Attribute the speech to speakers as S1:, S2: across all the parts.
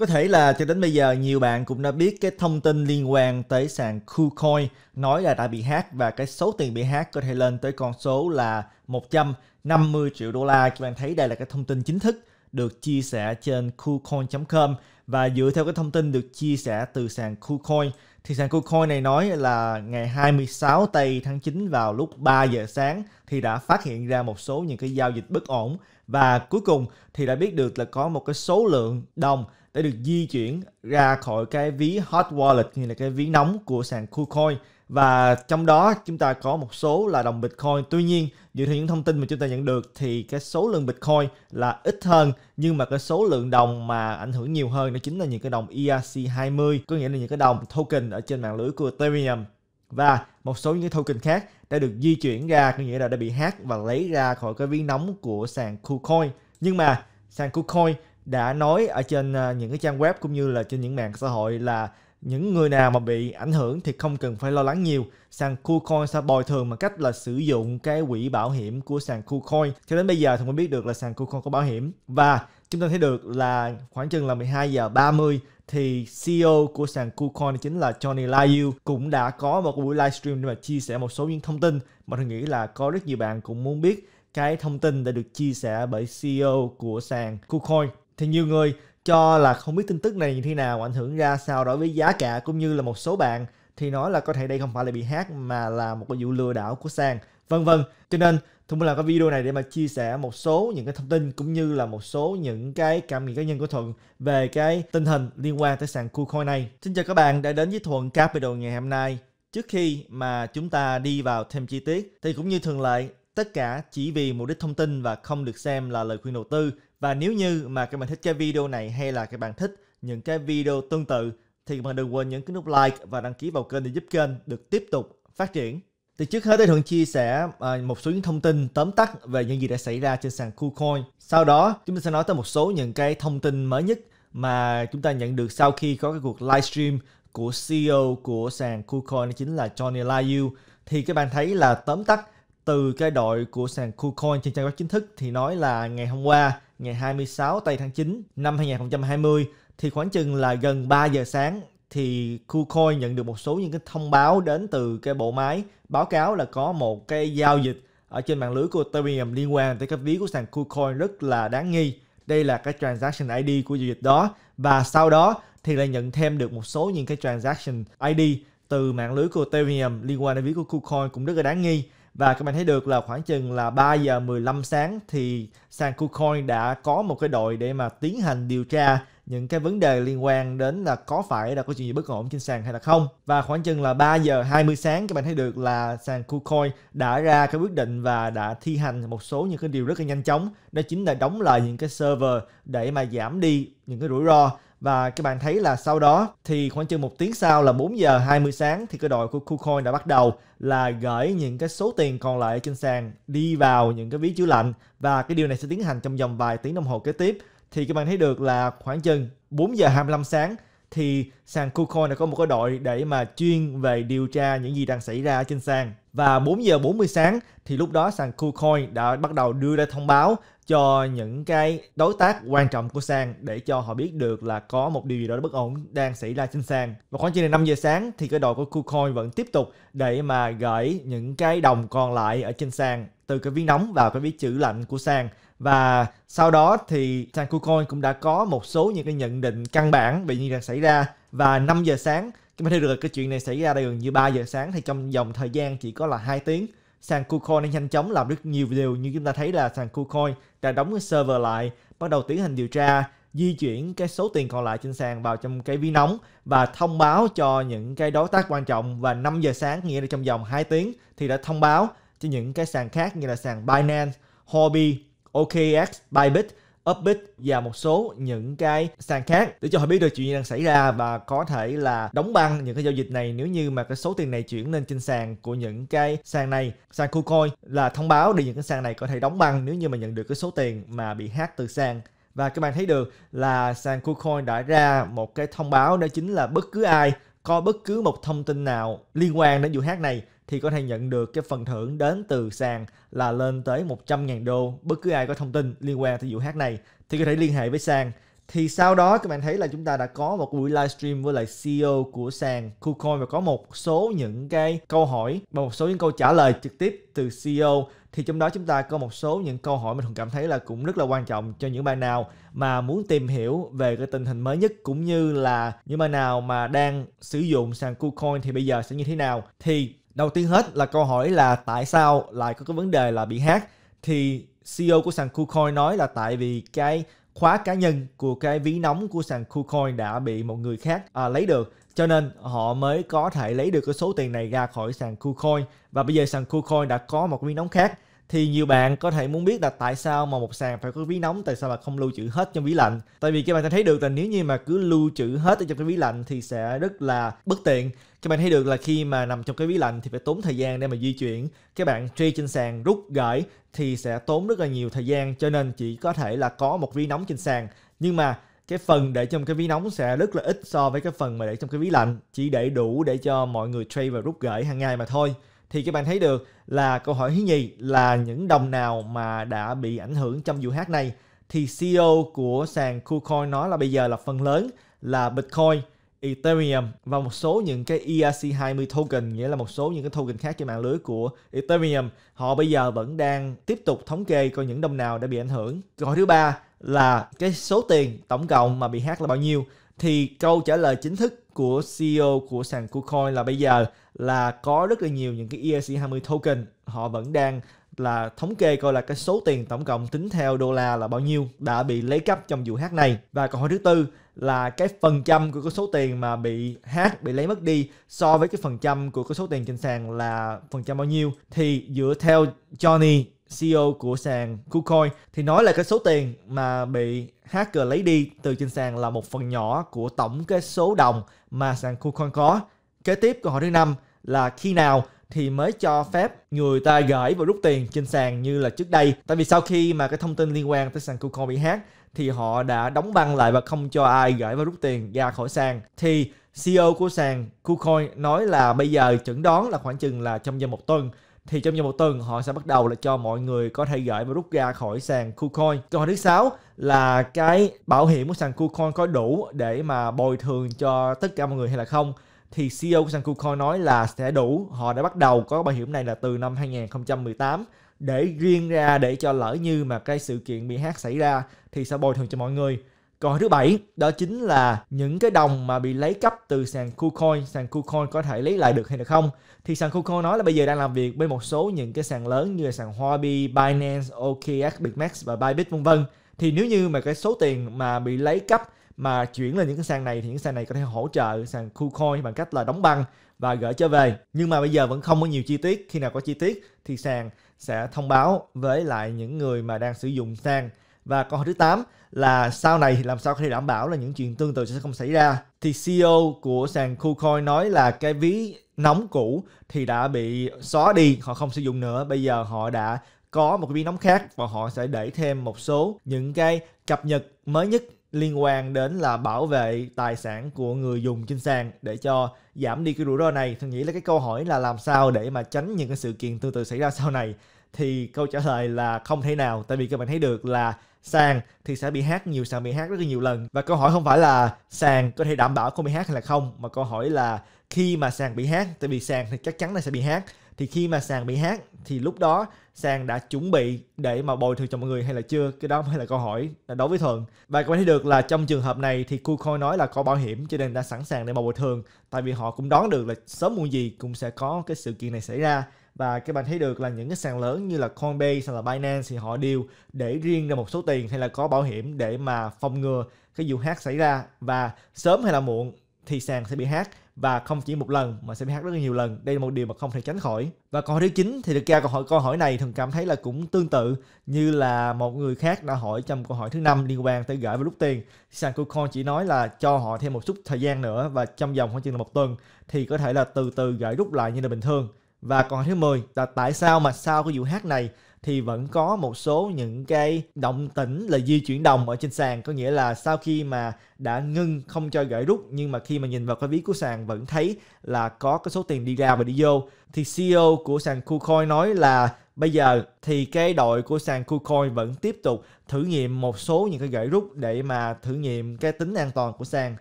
S1: Có thể là cho đến bây giờ nhiều bạn cũng đã biết cái thông tin liên quan tới sàn KuCoin nói là đã bị hack và cái số tiền bị hack có thể lên tới con số là 150 triệu đô la. Các bạn thấy đây là cái thông tin chính thức được chia sẻ trên KuCoin.com và dựa theo cái thông tin được chia sẻ từ sàn KuCoin thì sàn KuCoin này nói là ngày 26 tây tháng 9 vào lúc 3 giờ sáng thì đã phát hiện ra một số những cái giao dịch bất ổn và cuối cùng thì đã biết được là có một cái số lượng đồng để được di chuyển ra khỏi cái ví hot wallet như là cái ví nóng của sàn KuCoin và trong đó chúng ta có một số là đồng Bitcoin. Tuy nhiên, dựa theo những thông tin mà chúng ta nhận được thì cái số lượng Bitcoin là ít hơn nhưng mà cái số lượng đồng mà ảnh hưởng nhiều hơn đó chính là những cái đồng ERC20, có nghĩa là những cái đồng token ở trên mạng lưới của Ethereum và một số những cái token khác đã được di chuyển ra có nghĩa là đã bị hack và lấy ra khỏi cái ví nóng của sàn KuCoin nhưng mà sàn KuCoin đã nói ở trên ờ, những cái trang web cũng như là trên những mạng xã hội là những người nào mà bị ảnh hưởng thì không cần phải lo lắng nhiều. Sàn KuCoin sẽ bồi thường bằng cách là sử dụng cái quỹ bảo hiểm của sàn KuCoin. Cho đến bây giờ thì mới biết được là sàn KuCoin có bảo hiểm. Và chúng ta thấy được là khoảng chừng là 12 giờ 30 thì CEO của sàn KuCoin chính là Johnny Liu cũng đã có một buổi livestream để mà chia sẻ một số những thông tin mà tôi nghĩ là có rất nhiều bạn cũng muốn biết cái thông tin đã được chia sẻ bởi CEO của sàn KuCoin thì nhiều người cho là không biết tin tức này như thế nào ảnh hưởng ra sao đối với giá cả cũng như là một số bạn thì nói là có thể đây không phải là bị hát mà là một cái vụ lừa đảo của sàn vân vân cho nên tôi muốn làm cái video này để mà chia sẻ một số những cái thông tin cũng như là một số những cái cảm nghĩ cá nhân của thuận về cái tình hình liên quan tới sàn KuCoin này xin chào các bạn đã đến với thuận capital ngày hôm nay trước khi mà chúng ta đi vào thêm chi tiết thì cũng như thường lệ tất cả chỉ vì mục đích thông tin và không được xem là lời khuyên đầu tư và nếu như mà các bạn thích cái video này hay là các bạn thích những cái video tương tự thì các bạn đừng quên nhấn cái nút like và đăng ký vào kênh để giúp kênh được tiếp tục phát triển. Thì trước hết thì Thuận chia sẻ à, một số những thông tin tóm tắt về những gì đã xảy ra trên sàn KuCoin. Sau đó chúng ta sẽ nói tới một số những cái thông tin mới nhất mà chúng ta nhận được sau khi có cái cuộc livestream của CEO của sàn KuCoin đó chính là Johnny Liu. Thì các bạn thấy là tóm tắt từ cái đội của sàn KuCoin trên trang web chính thức thì nói là ngày hôm qua ngày 26 tây tháng 9 năm 2020 thì khoảng chừng là gần 3 giờ sáng thì KuCoin nhận được một số những cái thông báo đến từ cái bộ máy báo cáo là có một cái giao dịch ở trên mạng lưới của Ethereum liên quan tới cái ví của sàn KuCoin rất là đáng nghi. Đây là cái transaction ID của giao dịch đó và sau đó thì lại nhận thêm được một số những cái transaction ID từ mạng lưới của Ethereum liên quan đến ví của KuCoin cũng rất là đáng nghi và các bạn thấy được là khoảng chừng là 3 giờ 15 sáng thì sàn KuCoin đã có một cái đội để mà tiến hành điều tra những cái vấn đề liên quan đến là có phải là có chuyện gì bất ổn trên sàn hay là không. Và khoảng chừng là 3 giờ 20 sáng các bạn thấy được là sàn KuCoin đã ra cái quyết định và đã thi hành một số những cái điều rất là nhanh chóng. Đó chính là đóng lại những cái server để mà giảm đi những cái rủi ro và các bạn thấy là sau đó thì khoảng chừng một tiếng sau là 4 giờ 20 sáng thì cái đội của KuCoin đã bắt đầu là gửi những cái số tiền còn lại trên sàn đi vào những cái ví chứa lạnh và cái điều này sẽ tiến hành trong vòng vài tiếng đồng hồ kế tiếp thì các bạn thấy được là khoảng chừng 4 giờ 25 sáng thì sàn KuCoin đã có một cái đội để mà chuyên về điều tra những gì đang xảy ra trên sàn. Và 4 giờ 40 sáng thì lúc đó sàn KuCoin đã bắt đầu đưa ra thông báo cho những cái đối tác quan trọng của Sang để cho họ biết được là có một điều gì đó bất ổn đang xảy ra trên Sang. Và khoảng chừng 5 giờ sáng thì cái đội của KuCoin vẫn tiếp tục để mà gửi những cái đồng còn lại ở trên Sang từ cái ví nóng vào cái ví chữ lạnh của Sang và sau đó thì Sang KuCoin cũng đã có một số những cái nhận định căn bản về những đang xảy ra và 5 giờ sáng chúng ta thấy được cái chuyện này xảy ra đây gần như 3 giờ sáng thì trong vòng thời gian chỉ có là 2 tiếng sàn KuCoin đã nhanh chóng làm rất nhiều điều như chúng ta thấy là sàn KuCoin đã đóng cái server lại, bắt đầu tiến hành điều tra, di chuyển cái số tiền còn lại trên sàn vào trong cái ví nóng và thông báo cho những cái đối tác quan trọng và 5 giờ sáng nghĩa là trong vòng 2 tiếng thì đã thông báo cho những cái sàn khác như là sàn Binance, Hobby, OKX, Bybit Upbit và một số những cái sàn khác để cho họ biết được chuyện gì đang xảy ra và có thể là đóng băng những cái giao dịch này nếu như mà cái số tiền này chuyển lên trên sàn của những cái sàn này sàn KuCoin là thông báo để những cái sàn này có thể đóng băng nếu như mà nhận được cái số tiền mà bị hack từ sàn và các bạn thấy được là sàn KuCoin đã ra một cái thông báo đó chính là bất cứ ai có bất cứ một thông tin nào liên quan đến vụ hack này thì có thể nhận được cái phần thưởng đến từ sàn là lên tới 100.000 đô. Bất cứ ai có thông tin liên quan tới vụ hát này thì có thể liên hệ với sàn. Thì sau đó các bạn thấy là chúng ta đã có một buổi livestream với lại CEO của sàn KuCoin và có một số những cái câu hỏi và một số những câu trả lời trực tiếp từ CEO thì trong đó chúng ta có một số những câu hỏi mình cũng cảm thấy là cũng rất là quan trọng cho những bạn nào mà muốn tìm hiểu về cái tình hình mới nhất cũng như là những bạn nào mà đang sử dụng sàn KuCoin thì bây giờ sẽ như thế nào thì đầu tiên hết là câu hỏi là tại sao lại có cái vấn đề là bị hack thì CEO của sàn KuCoin nói là tại vì cái khóa cá nhân của cái ví nóng của sàn KuCoin đã bị một người khác à, lấy được cho nên họ mới có thể lấy được cái số tiền này ra khỏi sàn KuCoin và bây giờ sàn KuCoin đã có một ví nóng khác thì nhiều bạn có thể muốn biết là tại sao mà một sàn phải có ví nóng tại sao mà không lưu trữ hết trong ví lạnh tại vì các bạn thấy được là nếu như mà cứ lưu trữ hết ở trong cái ví lạnh thì sẽ rất là bất tiện các bạn thấy được là khi mà nằm trong cái ví lạnh thì phải tốn thời gian để mà di chuyển các bạn trade trên sàn rút gửi thì sẽ tốn rất là nhiều thời gian cho nên chỉ có thể là có một ví nóng trên sàn nhưng mà cái phần để trong cái ví nóng sẽ rất là ít so với cái phần mà để trong cái ví lạnh chỉ để đủ để cho mọi người trade và rút gửi hàng ngày mà thôi thì các bạn thấy được là câu hỏi thứ nhì là những đồng nào mà đã bị ảnh hưởng trong vụ hack này thì CEO của sàn KuCoin nói là bây giờ là phần lớn là Bitcoin, Ethereum và một số những cái ERC20 token nghĩa là một số những cái token khác trên mạng lưới của Ethereum họ bây giờ vẫn đang tiếp tục thống kê coi những đồng nào đã bị ảnh hưởng. Câu hỏi thứ ba là cái số tiền tổng cộng mà bị hack là bao nhiêu thì câu trả lời chính thức của CEO của sàn KuCoin là bây giờ là có rất là nhiều những cái ERC20 token họ vẫn đang là thống kê coi là cái số tiền tổng cộng tính theo đô la là bao nhiêu đã bị lấy cắp trong vụ hack này và câu hỏi thứ tư là cái phần trăm của cái số tiền mà bị hack bị lấy mất đi so với cái phần trăm của cái số tiền trên sàn là phần trăm bao nhiêu thì dựa theo Johnny CEO của sàn KuCoin thì nói là cái số tiền mà bị hacker lấy đi từ trên sàn là một phần nhỏ của tổng cái số đồng mà sàn KuCoin có. Kế tiếp câu hỏi thứ năm là khi nào thì mới cho phép người ta gửi và rút tiền trên sàn như là trước đây. Tại vì sau khi mà cái thông tin liên quan tới sàn KuCoin bị hack thì họ đã đóng băng lại và không cho ai gửi và rút tiền ra khỏi sàn. Thì CEO của sàn KuCoin nói là bây giờ chẩn đoán là khoảng chừng là trong vòng một tuần thì trong vòng một tuần họ sẽ bắt đầu là cho mọi người có thể gửi và rút ra khỏi sàn KuCoin. Câu hỏi thứ sáu là cái bảo hiểm của sàn KuCoin có đủ để mà bồi thường cho tất cả mọi người hay là không? thì CEO của sàn KuCoin nói là sẽ đủ. Họ đã bắt đầu có bảo hiểm này là từ năm 2018 để riêng ra để cho lỡ như mà cái sự kiện bị hack xảy ra thì sẽ bồi thường cho mọi người Câu hỏi thứ bảy đó chính là những cái đồng mà bị lấy cấp từ sàn KuCoin, sàn KuCoin có thể lấy lại được hay được không? Thì sàn KuCoin nói là bây giờ đang làm việc với một số những cái sàn lớn như là sàn Huobi, Binance, OKX, Bitmax và Bybit vân vân. Thì nếu như mà cái số tiền mà bị lấy cấp mà chuyển lên những cái sàn này thì những sàn này có thể hỗ trợ sàn KuCoin bằng cách là đóng băng và gửi trở về. Nhưng mà bây giờ vẫn không có nhiều chi tiết. Khi nào có chi tiết thì sàn sẽ thông báo với lại những người mà đang sử dụng sàn và câu hỏi thứ 8 là sau này làm sao có thể đảm bảo là những chuyện tương tự sẽ không xảy ra thì CEO của sàn KuCoin nói là cái ví nóng cũ thì đã bị xóa đi họ không sử dụng nữa bây giờ họ đã có một cái ví nóng khác và họ sẽ đẩy thêm một số những cái cập nhật mới nhất liên quan đến là bảo vệ tài sản của người dùng trên sàn để cho giảm đi cái rủi ro này. Tôi nghĩ là cái câu hỏi là làm sao để mà tránh những cái sự kiện tương tự xảy ra sau này thì câu trả lời là không thể nào tại vì các bạn thấy được là sàn thì sẽ bị hát nhiều sàn bị hát rất là nhiều lần và câu hỏi không phải là sàn có thể đảm bảo không bị hát hay là không mà câu hỏi là khi mà sàn bị hát tại vì sàn thì chắc chắn là sẽ bị hát thì khi mà sàn bị hát thì lúc đó sàn đã chuẩn bị để mà bồi thường cho mọi người hay là chưa cái đó mới là câu hỏi đối với thuận và có bạn thấy được là trong trường hợp này thì KuCoin nói là có bảo hiểm cho nên đã sẵn sàng để mà bồi thường tại vì họ cũng đoán được là sớm muộn gì cũng sẽ có cái sự kiện này xảy ra và các bạn thấy được là những cái sàn lớn như là Coinbase hay là Binance thì họ đều để riêng ra một số tiền hay là có bảo hiểm để mà phòng ngừa cái vụ hack xảy ra và sớm hay là muộn thì sàn sẽ bị hack và không chỉ một lần mà sẽ bị hack rất là nhiều lần đây là một điều mà không thể tránh khỏi và câu hỏi thứ chín thì được ra câu hỏi câu hỏi này thường cảm thấy là cũng tương tự như là một người khác đã hỏi trong câu hỏi thứ năm liên quan tới gửi và rút tiền sàn KuCoin chỉ nói là cho họ thêm một chút thời gian nữa và trong vòng khoảng chừng là một tuần thì có thể là từ từ gửi rút lại như là bình thường và câu hỏi thứ 10 là tại sao mà sau cái vụ hát này thì vẫn có một số những cái động tĩnh là di chuyển đồng ở trên sàn có nghĩa là sau khi mà đã ngưng không cho gửi rút nhưng mà khi mà nhìn vào cái ví của sàn vẫn thấy là có cái số tiền đi ra và đi vô thì CEO của sàn KuCoin nói là bây giờ thì cái đội của sàn KuCoin vẫn tiếp tục thử nghiệm một số những cái gửi rút để mà thử nghiệm cái tính an toàn của sàn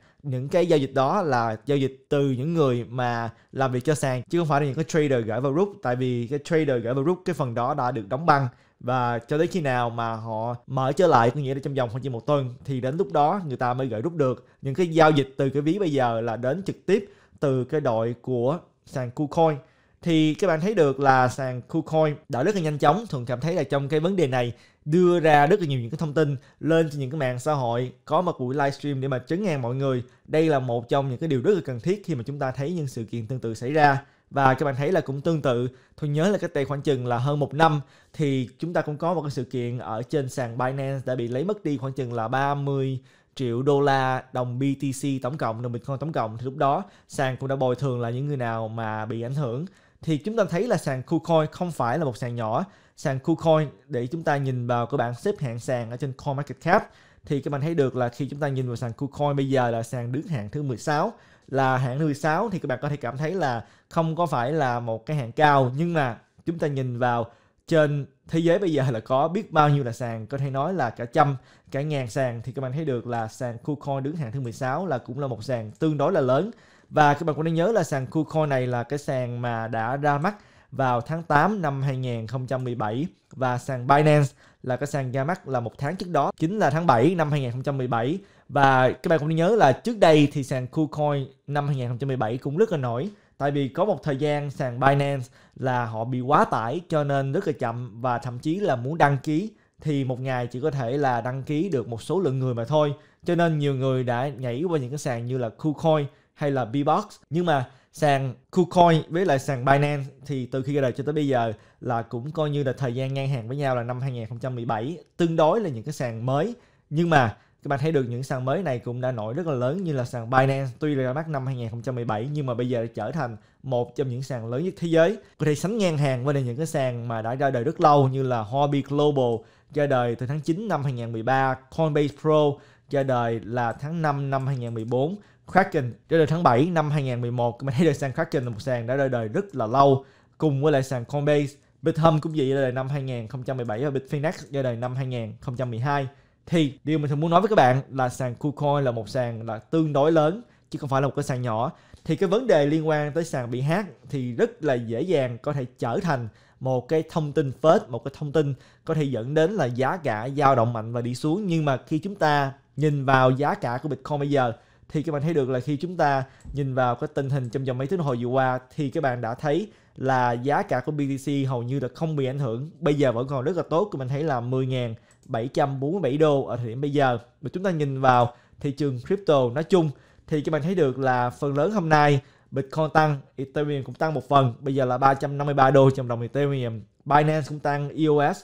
S1: những cái giao dịch đó là giao dịch từ những người mà làm việc cho sàn chứ không phải là những cái trader gửi vào group tại vì cái trader gửi vào group cái phần đó đã được đóng băng và cho tới khi nào mà họ mở trở lại có nghĩa là trong vòng khoảng chỉ một tuần thì đến lúc đó người ta mới gửi rút được những cái giao dịch từ cái ví bây giờ là đến trực tiếp từ cái đội của sàn KuCoin thì các bạn thấy được là sàn KuCoin đã rất là nhanh chóng thường cảm thấy là trong cái vấn đề này đưa ra rất là nhiều những cái thông tin lên trên những cái mạng xã hội có một buổi livestream để mà chấn ngang mọi người đây là một trong những cái điều rất là cần thiết khi mà chúng ta thấy những sự kiện tương tự xảy ra và các bạn thấy là cũng tương tự tôi nhớ là cái đây khoảng chừng là hơn một năm thì chúng ta cũng có một cái sự kiện ở trên sàn Binance đã bị lấy mất đi khoảng chừng là 30 triệu đô la đồng BTC tổng cộng đồng Bitcoin tổng cộng thì lúc đó sàn cũng đã bồi thường là những người nào mà bị ảnh hưởng thì chúng ta thấy là sàn KuCoin không phải là một sàn nhỏ. Sàn KuCoin để chúng ta nhìn vào các bạn xếp hạng sàn ở trên CoinMarketCap thì các bạn thấy được là khi chúng ta nhìn vào sàn KuCoin bây giờ là sàn đứng hạng thứ 16 là hạng 16 thì các bạn có thể cảm thấy là không có phải là một cái hạng cao nhưng mà chúng ta nhìn vào trên thế giới bây giờ là có biết bao nhiêu là sàn có thể nói là cả trăm cả ngàn sàn thì các bạn thấy được là sàn KuCoin đứng hạng thứ 16 là cũng là một sàn tương đối là lớn và các bạn cũng nên nhớ là sàn KuCoin này là cái sàn mà đã ra mắt vào tháng 8 năm 2017 và sàn Binance là cái sàn ra mắt là một tháng trước đó chính là tháng 7 năm 2017 và các bạn cũng nên nhớ là trước đây thì sàn KuCoin năm 2017 cũng rất là nổi tại vì có một thời gian sàn Binance là họ bị quá tải cho nên rất là chậm và thậm chí là muốn đăng ký thì một ngày chỉ có thể là đăng ký được một số lượng người mà thôi cho nên nhiều người đã nhảy qua những cái sàn như là KuCoin hay là Bbox nhưng mà sàn KuCoin với lại sàn Binance thì từ khi ra đời cho tới bây giờ là cũng coi như là thời gian ngang hàng với nhau là năm 2017 tương đối là những cái sàn mới nhưng mà các bạn thấy được những sàn mới này cũng đã nổi rất là lớn như là sàn Binance tuy là ra mắt năm 2017 nhưng mà bây giờ đã trở thành một trong những sàn lớn nhất thế giới có thể sánh ngang hàng với những cái sàn mà đã ra đời rất lâu như là Hobby Global ra đời từ tháng 9 năm 2013 Coinbase Pro ra đời là tháng 5 năm 2014 Kraken ra đời tháng 7 năm 2011 mình thấy đời sàn Kraken là một sàn đã ra đời rất là lâu cùng với lại sàn Coinbase Bithum cũng vậy ra đời năm 2017 và Bitfinex ra đời năm 2012 thì điều mình thường muốn nói với các bạn là sàn KuCoin là một sàn là tương đối lớn chứ không phải là một cái sàn nhỏ thì cái vấn đề liên quan tới sàn bị hack thì rất là dễ dàng có thể trở thành một cái thông tin phết một cái thông tin có thể dẫn đến là giá cả dao động mạnh và đi xuống nhưng mà khi chúng ta nhìn vào giá cả của Bitcoin bây giờ thì các bạn thấy được là khi chúng ta nhìn vào cái tình hình trong vòng mấy tiếng hồi vừa qua thì các bạn đã thấy là giá cả của BTC hầu như là không bị ảnh hưởng bây giờ vẫn còn rất là tốt các bạn thấy là 10.747 đô ở thời điểm bây giờ mà chúng ta nhìn vào thị trường crypto nói chung thì các bạn thấy được là phần lớn hôm nay Bitcoin tăng, Ethereum cũng tăng một phần, bây giờ là 353 đô trong đồng Ethereum, Binance cũng tăng, EOS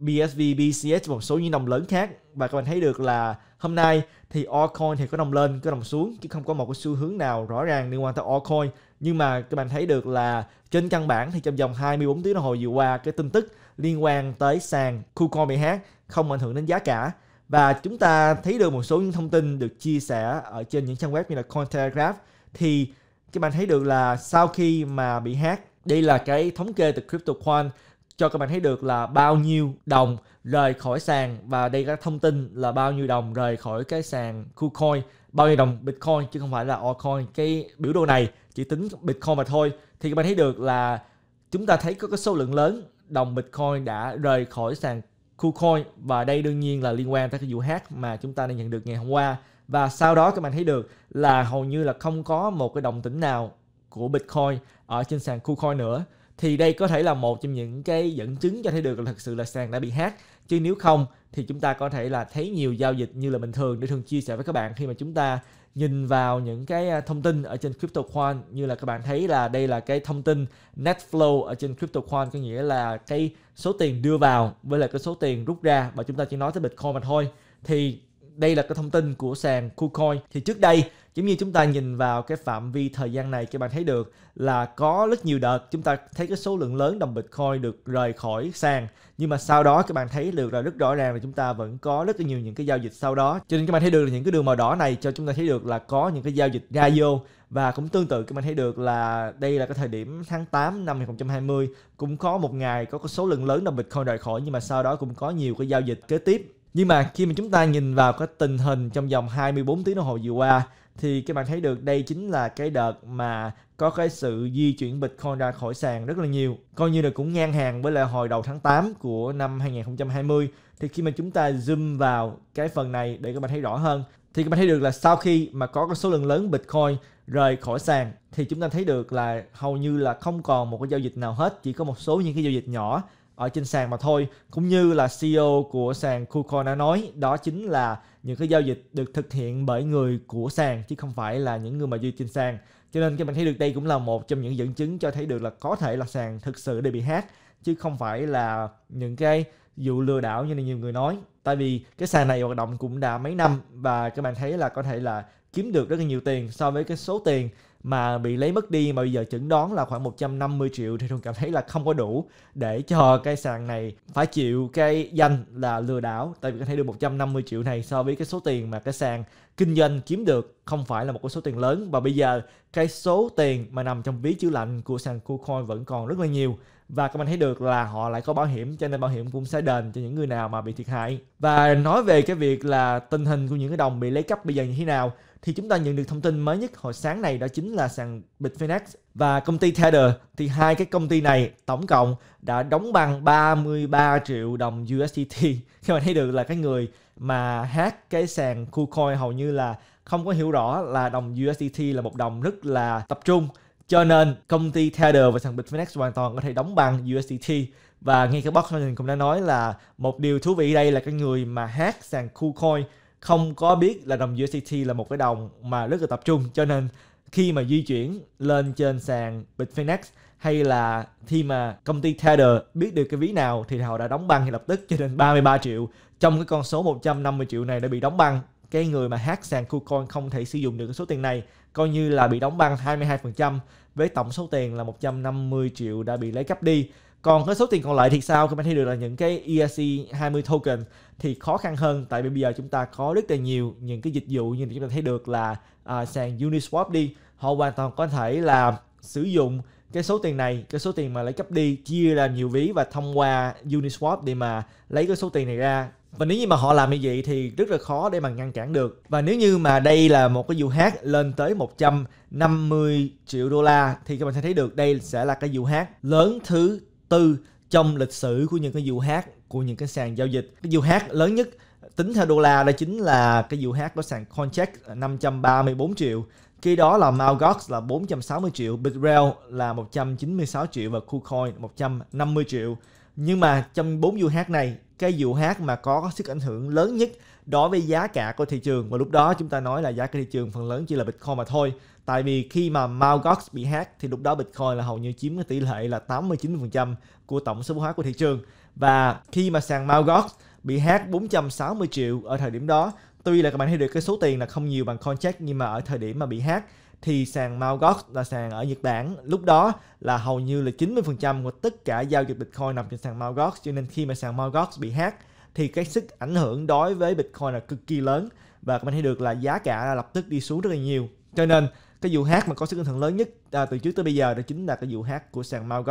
S1: BSV, BCS và một số những đồng lớn khác và các bạn thấy được là hôm nay thì altcoin thì có đồng lên, có đồng xuống chứ không có một cái xu hướng nào rõ ràng liên quan tới altcoin nhưng mà các bạn thấy được là trên căn bản thì trong vòng 24 tiếng đồng hồ vừa qua cái tin tức liên quan tới sàn KuCoin bị hack không ảnh hưởng đến giá cả và chúng ta thấy được một số những thông tin được chia sẻ ở trên những trang web như là Cointelegraph thì các bạn thấy được là sau khi mà bị hack đây là cái thống kê từ CryptoQuant cho các bạn thấy được là bao nhiêu đồng rời khỏi sàn và đây các thông tin là bao nhiêu đồng rời khỏi cái sàn KuCoin bao nhiêu đồng Bitcoin chứ không phải là altcoin cái biểu đồ này chỉ tính Bitcoin mà thôi thì các bạn thấy được là chúng ta thấy có cái số lượng lớn đồng Bitcoin đã rời khỏi sàn KuCoin và đây đương nhiên là liên quan tới cái vụ hack mà chúng ta đã nhận được ngày hôm qua và sau đó các bạn thấy được là hầu như là không có một cái đồng tĩnh nào của Bitcoin ở trên sàn KuCoin nữa thì đây có thể là một trong những cái dẫn chứng cho thấy được là thực sự là sàn đã bị hack chứ nếu không thì chúng ta có thể là thấy nhiều giao dịch như là bình thường để thường chia sẻ với các bạn khi mà chúng ta nhìn vào những cái à, thông tin ở trên CryptoQuant như là các bạn thấy là đây là cái thông tin net flow ở trên CryptoQuant có nghĩa là cái số tiền đưa vào với lại cái số tiền rút ra và chúng ta chỉ nói tới Bitcoin mà thôi thì đây là cái thông tin của sàn KuCoin thì trước đây giống như chúng ta nhìn vào cái phạm vi thời gian này các bạn thấy được là có rất nhiều đợt chúng ta thấy cái số lượng lớn đồng Bitcoin được rời khỏi sàn nhưng mà sau đó các bạn thấy được là rất rõ ràng là chúng ta vẫn có rất là nhiều những cái giao dịch sau đó cho nên các bạn thấy được là những cái đường màu đỏ này cho chúng ta thấy được là có những cái giao dịch ra vô và cũng tương tự các bạn thấy được là đây là cái thời điểm tháng 8 năm 2020 cũng có một ngày có số lượng lớn đồng Bitcoin rời khỏi nhưng mà sau đó cũng có nhiều cái giao dịch kế tiếp nhưng mà khi mà chúng ta nhìn vào cái tình hình trong vòng 24 tiếng đồng hồ vừa qua thì các bạn thấy được đây chính là cái đợt mà có cái sự di chuyển Bitcoin ra khỏi sàn rất là nhiều. Coi như là cũng ngang hàng với lại hồi đầu tháng 8 của năm 2020. Thì khi mà chúng ta zoom vào cái phần này để các bạn thấy rõ hơn thì các bạn thấy được là sau khi mà có cái số lượng lớn Bitcoin rời khỏi sàn thì chúng ta thấy được là hầu như là không còn một cái giao dịch nào hết, chỉ có một số những cái giao dịch nhỏ ở trên sàn mà thôi. Cũng như là CEO của sàn KuCoin đã nói, đó chính là những cái giao dịch được thực hiện bởi người của sàn chứ không phải là những người mà duy trên sàn. Cho nên các bạn thấy được đây cũng là một trong những dẫn chứng cho thấy được là có thể là sàn thực sự đã bị hack chứ không phải là những cái vụ lừa đảo như là nhiều người nói. Tại vì cái sàn này hoạt động cũng đã mấy năm và các bạn thấy là có thể là kiếm được rất là nhiều tiền so với cái số tiền mà bị lấy mất đi mà bây giờ chẩn đoán là khoảng 150 triệu thì thường cảm thấy là không có đủ để cho cái sàn này phải chịu cái danh là lừa đảo tại vì có thể được 150 triệu này so với cái số tiền mà cái sàn kinh doanh kiếm được không phải là một cái số tiền lớn và bây giờ cái số tiền mà nằm trong ví chữ lạnh của sàn KuCoin vẫn còn rất là nhiều và các bạn thấy được là họ lại có bảo hiểm cho nên bảo hiểm cũng sẽ đền cho những người nào mà bị thiệt hại và nói về cái việc là tình hình của những cái đồng bị lấy cắp bây giờ như thế nào thì chúng ta nhận được thông tin mới nhất hồi sáng này đó chính là sàn Bitfinex và công ty Tether thì hai cái công ty này tổng cộng đã đóng băng 33 triệu đồng USDT. Các bạn thấy được là cái người mà hát cái sàn KuCoin hầu như là không có hiểu rõ là đồng USDT là một đồng rất là tập trung cho nên công ty Tether và sàn bitfinex hoàn toàn có thể đóng băng USDT và ngay cả Box cũng đã nói là một điều thú vị đây là cái người mà hát sàn KuCoin không có biết là đồng USDT là một cái đồng mà rất là tập trung cho nên khi mà di chuyển lên trên sàn Bitfinex hay là khi mà công ty Tether biết được cái ví nào thì họ đã đóng băng ngay lập tức cho nên 33 triệu trong cái con số 150 triệu này đã bị đóng băng cái người mà hát sàn KuCoin không thể sử dụng được cái số tiền này coi như là bị đóng băng 22% với tổng số tiền là 150 triệu đã bị lấy cắp đi. Còn cái số tiền còn lại thì sao? Các bạn thấy được là những cái ERC 20 token thì khó khăn hơn tại vì bây giờ chúng ta có rất là nhiều những cái dịch vụ như chúng ta thấy được là à, sàn Uniswap đi họ hoàn toàn có thể là sử dụng cái số tiền này cái số tiền mà lấy cấp đi chia ra nhiều ví và thông qua Uniswap để mà lấy cái số tiền này ra và nếu như mà họ làm như vậy thì rất là khó để mà ngăn cản được và nếu như mà đây là một cái vụ hát lên tới 150 triệu đô la thì các bạn sẽ thấy được đây sẽ là cái vụ hát lớn thứ tư trong lịch sử của những cái vụ hát của những cái sàn giao dịch cái vụ hát lớn nhất tính theo đô la đó chính là cái vụ hát của sàn Coincheck 534 triệu khi đó là Malgox là 460 triệu, Bitrail là 196 triệu và KuCoin 150 triệu. Nhưng mà trong 4 vụ hát này cái vụ hát mà có sức ảnh hưởng lớn nhất đối với giá cả của thị trường và lúc đó chúng ta nói là giá cả thị trường phần lớn chỉ là Bitcoin mà thôi tại vì khi mà Mt. Gox bị hack thì lúc đó Bitcoin là hầu như chiếm cái tỷ lệ là 89% của tổng số vốn hóa của thị trường và khi mà sàn Mt. Gox bị hack 460 triệu ở thời điểm đó tuy là các bạn thấy được cái số tiền là không nhiều bằng contract nhưng mà ở thời điểm mà bị hack thì sàn Mt. là sàn ở Nhật Bản lúc đó là hầu như là 90% của tất cả giao dịch Bitcoin nằm trên sàn Mt. cho nên khi mà sàn Mt. bị hack thì cái sức ảnh hưởng đối với Bitcoin là cực kỳ lớn và các bạn thấy được là giá cả là lập tức đi xuống rất là nhiều cho nên cái vụ hack mà có sức ảnh hưởng lớn nhất à, từ trước tới bây giờ đó chính là cái vụ hack của sàn Mt.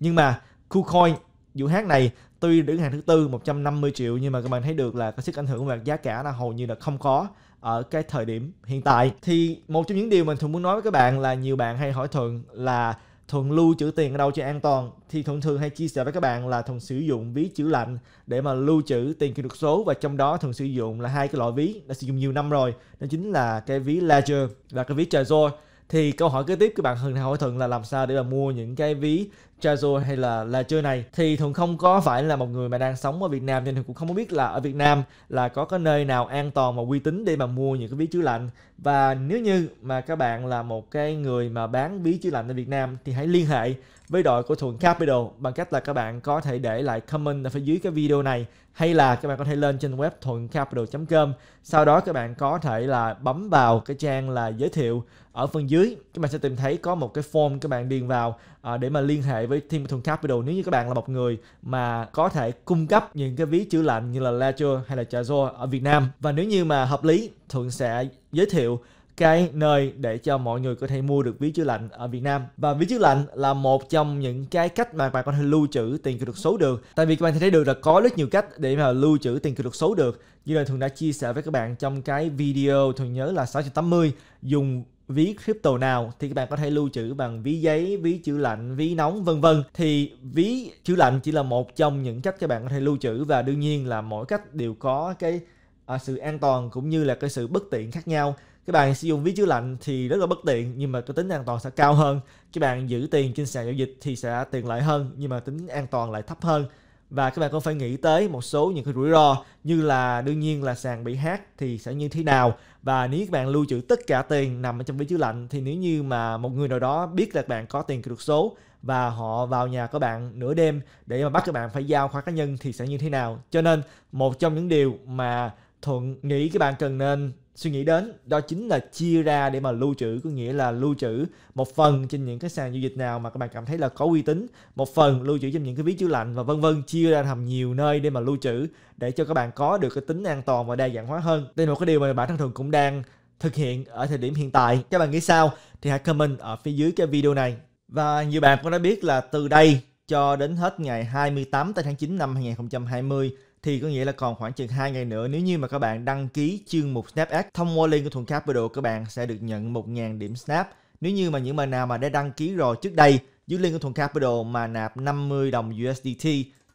S1: nhưng mà KuCoin vụ hack này tuy đứng hàng thứ tư 150 triệu nhưng mà các bạn thấy được là cái sức ảnh hưởng về giá cả là hầu như là không có ở cái thời điểm hiện tại thì một trong những điều mình thường muốn nói với các bạn là nhiều bạn hay hỏi thuận là thuận lưu trữ tiền ở đâu cho an toàn thì thuận thường hay chia sẻ với các bạn là thuận sử dụng ví chữ lạnh để mà lưu trữ tiền kỹ thuật số và trong đó thuận sử dụng là hai cái loại ví đã sử dụng nhiều năm rồi đó chính là cái ví Ledger và cái ví Trezor thì câu hỏi kế tiếp các bạn Hưng hỏi Thuận là làm sao để mà mua những cái ví Trezor hay là là chơi này thì Thuận không có phải là một người mà đang sống ở Việt Nam nên Thuận cũng không biết là ở Việt Nam là có cái nơi nào an toàn và uy tín để mà mua những cái ví chứa lạnh và nếu như mà các bạn là một cái người mà bán ví chứa lạnh ở Việt Nam thì hãy liên hệ với đội của Thuận Capital bằng cách là các bạn có thể để lại comment ở phía dưới cái video này hay là các bạn có thể lên trên web thuận capital com sau đó các bạn có thể là bấm vào cái trang là giới thiệu ở phần dưới các bạn sẽ tìm thấy có một cái form các bạn điền vào à, để mà liên hệ với team Thuần Capital nếu như các bạn là một người mà có thể cung cấp những cái ví chữ lạnh như là Ledger hay là Trezor ở Việt Nam và nếu như mà hợp lý Thuận sẽ giới thiệu cái nơi để cho mọi người có thể mua được ví chữa lạnh ở Việt Nam và ví chữa lạnh là một trong những cái cách mà bạn có thể lưu trữ tiền kỹ thuật số được tại vì các bạn thấy được là có rất nhiều cách để mà lưu trữ tiền kỹ thuật số được như là thường đã chia sẻ với các bạn trong cái video thường nhớ là 680 dùng ví crypto nào thì các bạn có thể lưu trữ bằng ví giấy, ví chữ lạnh, ví nóng vân vân. Thì ví chữ lạnh chỉ là một trong những cách các bạn có thể lưu trữ và đương nhiên là mỗi cách đều có cái À, sự an toàn cũng như là cái sự bất tiện khác nhau các bạn sử dụng ví chứa lạnh thì rất là bất tiện nhưng mà cái tính an toàn sẽ cao hơn các bạn giữ tiền trên sàn giao dịch thì sẽ tiền lợi hơn nhưng mà tính an toàn lại thấp hơn và các bạn cũng phải nghĩ tới một số những cái rủi ro như là đương nhiên là sàn bị hack thì sẽ như thế nào và nếu các bạn lưu trữ tất cả tiền nằm ở trong ví chứa lạnh thì nếu như mà một người nào đó biết là bạn có tiền cực số và họ vào nhà các bạn nửa đêm để mà bắt các bạn phải giao khoản cá nhân thì sẽ như thế nào cho nên một trong những điều mà thuận nghĩ các bạn cần nên suy nghĩ đến đó chính là chia ra để mà lưu trữ có nghĩa là lưu trữ một phần trên những cái sàn giao dịch nào mà các bạn cảm thấy là có uy tín một phần lưu trữ trong những cái ví chữa lạnh và vân vân chia ra thành nhiều nơi để mà lưu trữ để cho các bạn có được cái tính an toàn và đa dạng hóa hơn đây là một cái điều mà bản thân thường cũng đang thực hiện ở thời điểm hiện tại các bạn nghĩ sao thì hãy comment ở phía dưới cái video này và nhiều bạn cũng đã biết là từ đây cho đến hết ngày 28 tháng 9 năm 2020 thì có nghĩa là còn khoảng chừng 2 ngày nữa nếu như mà các bạn đăng ký chương mục Snap Ad thông qua link của Thuận Capital các bạn sẽ được nhận 1.000 điểm Snap. Nếu như mà những bạn nào mà đã đăng ký rồi trước đây dưới link của Thuận Capital mà nạp 50 đồng USDT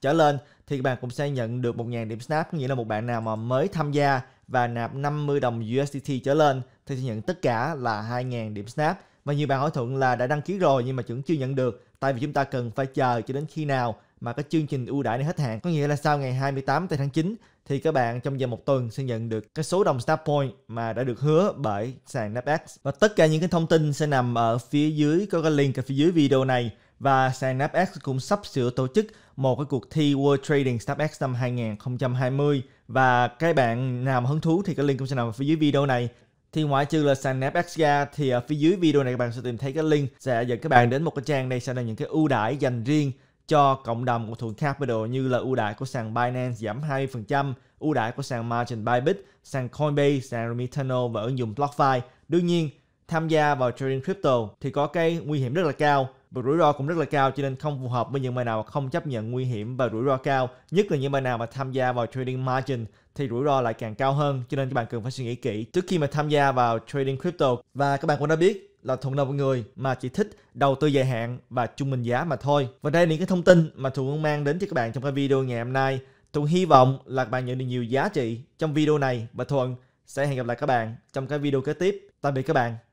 S1: trở lên thì các bạn cũng sẽ nhận được 1.000 điểm Snap, có nghĩa là một bạn nào mà mới tham gia và nạp 50 đồng USDT trở lên thì sẽ nhận tất cả là 2.000 điểm Snap. Và nhiều bạn hỏi Thuận là đã đăng ký rồi nhưng mà vẫn chưa nhận được tại vì chúng ta cần phải chờ cho đến khi nào mà cái chương trình ưu đãi này hết hạn có nghĩa là sau ngày 28 tây tháng 9 thì các bạn trong vòng một tuần sẽ nhận được cái số đồng Star Point mà đã được hứa bởi sàn Napex và tất cả những cái thông tin sẽ nằm ở phía dưới có cái link ở phía dưới video này và sàn Napex cũng sắp sửa tổ chức một cái cuộc thi World Trading StartX năm 2020 và các bạn nào mà hứng thú thì cái link cũng sẽ nằm ở phía dưới video này thì ngoại trừ là sàn NAPX ra thì ở phía dưới video này các bạn sẽ tìm thấy cái link sẽ dẫn các bạn đến một cái trang đây sẽ là những cái ưu đãi dành riêng cho cộng đồng của thủ Capital như là ưu đãi của sàn Binance giảm 20%, ưu đãi của sàn Margin Bybit, sàn Coinbase, sàn Remitano và ứng dụng BlockFi. Đương nhiên, tham gia vào trading crypto thì có cái nguy hiểm rất là cao và rủi ro cũng rất là cao cho nên không phù hợp với những bài nào không chấp nhận nguy hiểm và rủi ro cao nhất là những bài nào mà tham gia vào trading margin thì rủi ro lại càng cao hơn cho nên các bạn cần phải suy nghĩ kỹ trước khi mà tham gia vào trading crypto và các bạn cũng đã biết là thuận là một người mà chỉ thích đầu tư dài hạn và trung bình giá mà thôi. Và đây là những cái thông tin mà Thuận mang đến cho các bạn trong cái video ngày hôm nay. Thuận hy vọng là các bạn nhận được nhiều giá trị trong video này và Thuận sẽ hẹn gặp lại các bạn trong cái video kế tiếp. Tạm biệt các bạn.